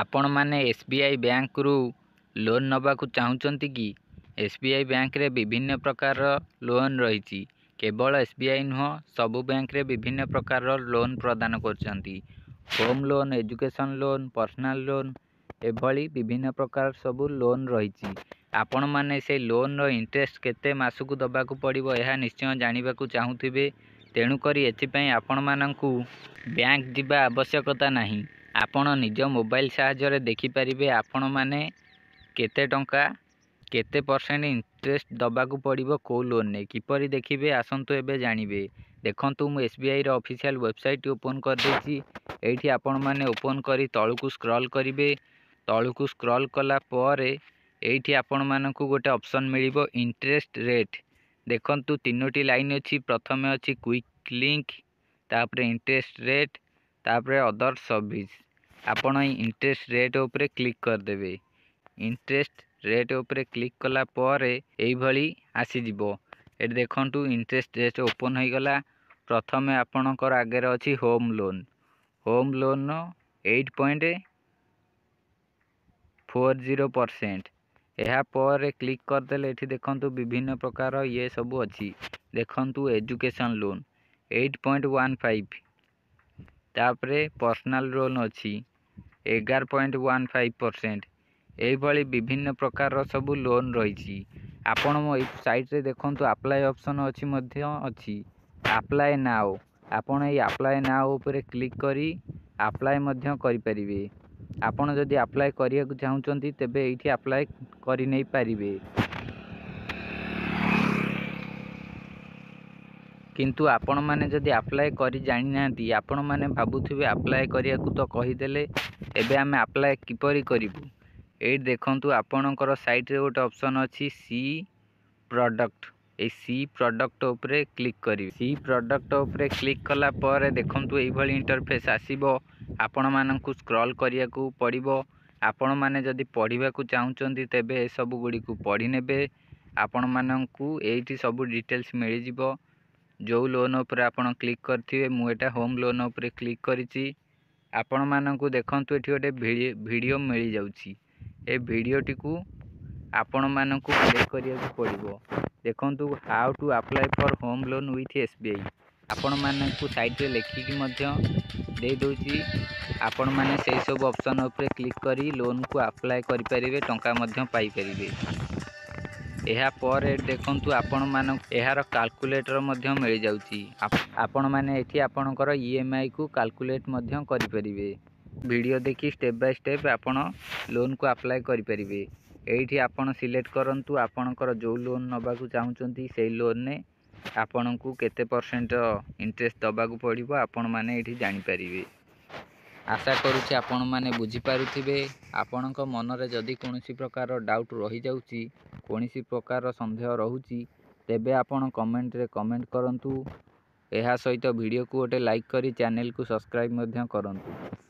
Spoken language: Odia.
ଆପଣମାନେ ଏସ୍ ବି ଆଇ ବ୍ୟାଙ୍କରୁ ଲୋନ୍ ନେବାକୁ ଚାହୁଁଛନ୍ତି କି ଏସ୍ ବି ଆଇ ବ୍ୟାଙ୍କରେ ବିଭିନ୍ନ ପ୍ରକାରର ଲୋନ୍ ରହିଛି କେବଳ ଏସ୍ ବି ଆଇ ନୁହଁ ସବୁ ବ୍ୟାଙ୍କରେ ବିଭିନ୍ନ ପ୍ରକାରର ଲୋନ୍ ପ୍ରଦାନ କରୁଛନ୍ତି home loan education loan personal loan ଏଭଳି ବିଭିନ୍ନ ପ୍ରକାର ସବୁ ଲୋନ୍ ରହିଛି ଆପଣମାନେ ସେ ଲୋନ୍ର ଇଣ୍ଟରେଷ୍ଟ କେତେ ମାସକୁ ଦେବାକୁ ପଡ଼ିବ ଏହା ନିଶ୍ଚୟ ଜାଣିବାକୁ ଚାହୁଁଥିବେ ତେଣୁକରି ଏଥିପାଇଁ ଆପଣମାନଙ୍କୁ ବ୍ୟାଙ୍କ ଯିବା ଆବଶ୍ୟକତା ନାହିଁ ଆପଣ ନିଜ ମୋବାଇଲ୍ ସାହାଯ୍ୟରେ ଦେଖିପାରିବେ ଆପଣମାନେ କେତେ ଟଙ୍କା କେତେ ପରସେଣ୍ଟ ଇଣ୍ଟରେଷ୍ଟ ଦେବାକୁ ପଡ଼ିବ କେଉଁ ଲୋନ୍ରେ କିପରି ଦେଖିବେ ଆସନ୍ତୁ ଏବେ ଜାଣିବେ ଦେଖନ୍ତୁ ମୁଁ ଏସ୍ବିଆଇର ଅଫିସିଆଲ୍ ୱେବସାଇଟ୍ ଓପନ୍ କରିଦେଇଛି ଏଇଠି ଆପଣମାନେ ଓପନ୍ କରି ତଳକୁ ସ୍କ୍ରଲ୍ କରିବେ ତଳକୁ ସ୍କ୍ରଲ୍ କଲା ପରେ ଏଇଠି ଆପଣମାନଙ୍କୁ ଗୋଟେ ଅପସନ୍ ମିଳିବ ଇଣ୍ଟରେଷ୍ଟ ରେଟ୍ ଦେଖନ୍ତୁ ତିନୋଟି ଲାଇନ୍ ଅଛି ପ୍ରଥମେ ଅଛି କ୍ୱିକ୍ ଲିଙ୍କ୍ ତାପରେ ଇଣ୍ଟରେଷ୍ଟ ରେଟ୍ ତାପରେ ଅଦର୍ ସର୍ଭିସ୍ ଆପଣ ଇଣ୍ଟରେଷ୍ଟ ରେଟ୍ ଉପରେ କ୍ଲିକ୍ କରିଦେବେ ଇଣ୍ଟରେଷ୍ଟ ରେଟ୍ ଉପରେ କ୍ଲିକ୍ କଲା ପରେ ଏଇଭଳି ଆସିଯିବ ଏଠି ଦେଖନ୍ତୁ ଇଣ୍ଟରେଷ୍ଟ ରେଟ୍ ଓପନ୍ ହୋଇଗଲା ପ୍ରଥମେ ଆପଣଙ୍କର ଆଗରେ ଅଛି home loan home loan eight point four zero percent ଏହା ପରେ କ୍ଲିକ୍ କରିଦେଲେ ଏଠି ଦେଖନ୍ତୁ ବିଭିନ୍ନ ପ୍ରକାର ଇଏ ସବୁ ଅଛି ଦେଖନ୍ତୁ education loan eight point one five ତାପରେ ପର୍ସନାଲ୍ ଲୋନ୍ ଅଛି ଏଗାର ପଏଣ୍ଟ ୱାନ୍ ଫାଇଭ୍ ପରସେଣ୍ଟ ଏହିଭଳି ବିଭିନ୍ନ ପ୍ରକାରର ସବୁ ଲୋନ୍ ରହିଛି ଆପଣ ମୋ ସାଇଟ୍ରେ ଦେଖନ୍ତୁ ଆପ୍ଲାଏ ଅପସନ୍ ଅଛି ମଧ୍ୟ ଅଛି ଆପ୍ଲାଏ ନାଓ ଆପଣ ଏଇ ଆପ୍ଲାଏ ନାଓ ଉପରେ କ୍ଲିକ୍ କରି ଆପ୍ଲାଏ ମଧ୍ୟ କରିପାରିବେ ଆପଣ ଯଦି ଆପ୍ଲାଏ କରିବାକୁ ଚାହୁଁଛନ୍ତି ତେବେ ଏଇଠି ଆପ୍ଲାଏ କରିନେଇପାରିବେ କିନ୍ତୁ ଆପଣମାନେ ଯଦି ଆପ୍ଲାଏ କରି ଜାଣିନାହାନ୍ତି ଆପଣମାନେ ଭାବୁଥିବେ ଆପ୍ଲାଏ କରିବାକୁ ତ କହିଦେଲେ ଏବେ ଆମେ ଆପ୍ଲାଏ କିପରି କରିବୁ ଏଇଠି ଦେଖନ୍ତୁ ଆପଣଙ୍କର ସାଇଟ୍ରେ ଗୋଟେ ଅପସନ୍ ଅଛି ସି ପ୍ରଡ଼କ୍ଟ ଏଇ ସି ପ୍ରଡ଼କ୍ଟ ଉପରେ କ୍ଲିକ୍ କରିବେ ସି ପ୍ରଡ଼କ୍ଟ ଉପରେ କ୍ଲିକ୍ କଲା ପରେ ଦେଖନ୍ତୁ ଏଇଭଳି ଇଣ୍ଟରଫେସ୍ ଆସିବ ଆପଣମାନଙ୍କୁ ସ୍କ୍ରଲ୍ କରିବାକୁ ପଡ଼ିବ ଆପଣମାନେ ଯଦି ପଢ଼ିବାକୁ ଚାହୁଁଛନ୍ତି ତେବେ ଏସବୁ ଗୁଡ଼ିକୁ ପଢ଼ିନେବେ ଆପଣମାନଙ୍କୁ ଏଇଠି ସବୁ ଡିଟେଲ୍ସ ମିଳିଯିବ ଯେଉଁ ଲୋନ୍ ଉପରେ ଆପଣ କ୍ଲିକ୍ କରିଥିବେ ମୁଁ ଏଇଟା ହୋମ୍ ଲୋନ୍ ଉପରେ କ୍ଲିକ୍ କରିଛି ଆପଣମାନଙ୍କୁ ଦେଖନ୍ତୁ ଏଠି ଗୋଟେ ଭିଡ଼ିଓ ମିଳିଯାଉଛି ଏ ଭିଡ଼ିଓଟିକୁ ଆପଣମାନଙ୍କୁ ପ୍ଲେ କରିବାକୁ ପଡ଼ିବ ଦେଖନ୍ତୁ how to apply for home loan with S B I ଆପଣମାନଙ୍କୁ ସାଇଟ୍ରେ ଲେଖିକି ମଧ୍ୟ ଦେଇ ଦେଉଛି ଆପଣମାନେ ସେହିସବୁ ଅପସନ୍ ଉପରେ କ୍ଲିକ୍ କରି ଲୋନ୍କୁ ଆପ୍ଲାଏ କରିପାରିବେ ଟଙ୍କା ମଧ୍ୟ ପାଇପାରିବେ ଏହା ପରେ ଦେଖନ୍ତୁ ଆପଣମାନଙ୍କୁ ଏହାର କାଲକୁଲେଟର ମଧ୍ୟ ମିଳିଯାଉଛି ଆପଣମାନେ ଏଠି ଆପଣଙ୍କର ଇ ଏମ୍ ଆଇକୁ କାଲକୁଲେଟ୍ ମଧ୍ୟ କରିପାରିବେ ଭିଡ଼ିଓ ଦେଖି ଷ୍ଟେପ୍ ବାଇ ଷ୍ଟେପ୍ ଆପଣ ଲୋନ୍କୁ ଆପ୍ଲାଏ କରିପାରିବେ ଏଇଠି ଆପଣ ସିଲେକ୍ଟ କରନ୍ତୁ ଆପଣଙ୍କର ଯେଉଁ ଲୋନ୍ ନେବାକୁ ଚାହୁଁଛନ୍ତି ସେଇ ଲୋନ୍ରେ ଆପଣଙ୍କୁ କେତେ ପରସେଣ୍ଟ ଇଣ୍ଟରେଷ୍ଟ ଦେବାକୁ ପଡ଼ିବ ଆପଣମାନେ ଏଇଠି ଜାଣିପାରିବେ ଆଶା କରୁଛି ଆପଣମାନେ ବୁଝିପାରୁଥିବେ ଆପଣଙ୍କ ମନରେ ଯଦି କୌଣସି ପ୍ରକାର ଡାଉଟ୍ ରହିଯାଉଛି କୌଣସି ପ୍ରକାର ସନ୍ଦେହ ରହୁଛି ତେବେ ଆପଣ କମେଣ୍ଟରେ କମେଣ୍ଟ କରନ୍ତୁ ଏହା ସହିତ ଭିଡ଼ିଓକୁ ଗୋଟେ ଲାଇକ୍ କରି ଚ୍ୟାନେଲକୁ ସବସ୍କ୍ରାଇବ୍ ମଧ୍ୟ କରନ୍ତୁ